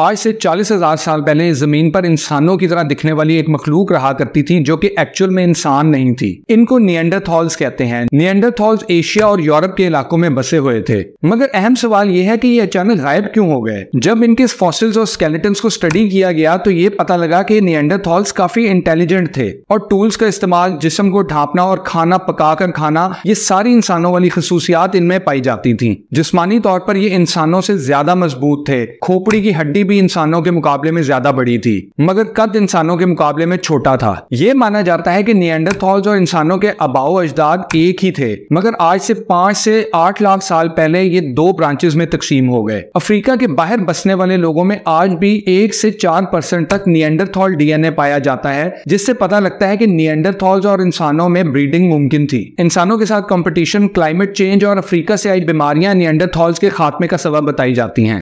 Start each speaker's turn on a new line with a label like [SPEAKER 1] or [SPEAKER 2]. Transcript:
[SPEAKER 1] आज से चालीस हज़ार साल पहले इस ज़मीन पर इंसानों की तरह दिखने वाली एक मखलूक रहा करती थी जो कि एक्चुअल में इंसान नहीं थी इनको नियंडरथॉल्स कहते हैं नियंडरथॉल्स एशिया और यूरोप के इलाकों में बसे हुए थे मगर अहम सवाल यह है कि ये अचानक गायब क्यों हो गए जब इनके फॉसिल्स और स्केलेटन्स को स्टडी किया गया तो ये पता लगा कि नियंडरथॉल्स काफी इंटेलिजेंट थे और टूल्स का इस्तेमाल जिसम को ढांपना और खाना पका खाना ये सारी इंसानों वाली खसूसियात इनमें पाई जाती थी जिसमानी तौर पर ये इंसानों से ज्यादा मजबूत थे खोपड़ी की हड्डी भी इंसानों के मुकाबले में ज्यादा बड़ी थी मगर कद इंसानों के मुकाबले में छोटा था ये माना जाता है कि नियंडरथॉल्स और इंसानों के अबाव अजदाद एक ही थे मगर आज से पांच से आठ लाख साल पहले ये दो ब्रांचेस में तकसीम हो गए अफ्रीका के बाहर बसने वाले लोगों में आज भी एक से चार परसेंट तक नियंडरथॉल डीएनए पाया जाता है जिससे पता लगता है कि नियंडरथॉल्स और इंसानों में ब्रीडिंग मुमकिन थी इंसानों के साथ कंपटीशन क्लाइमेट चेंज और अफ्रीका से आई बीमारियां नियंडरथॉल्स के खात्मे का सबब बताई जाती हैं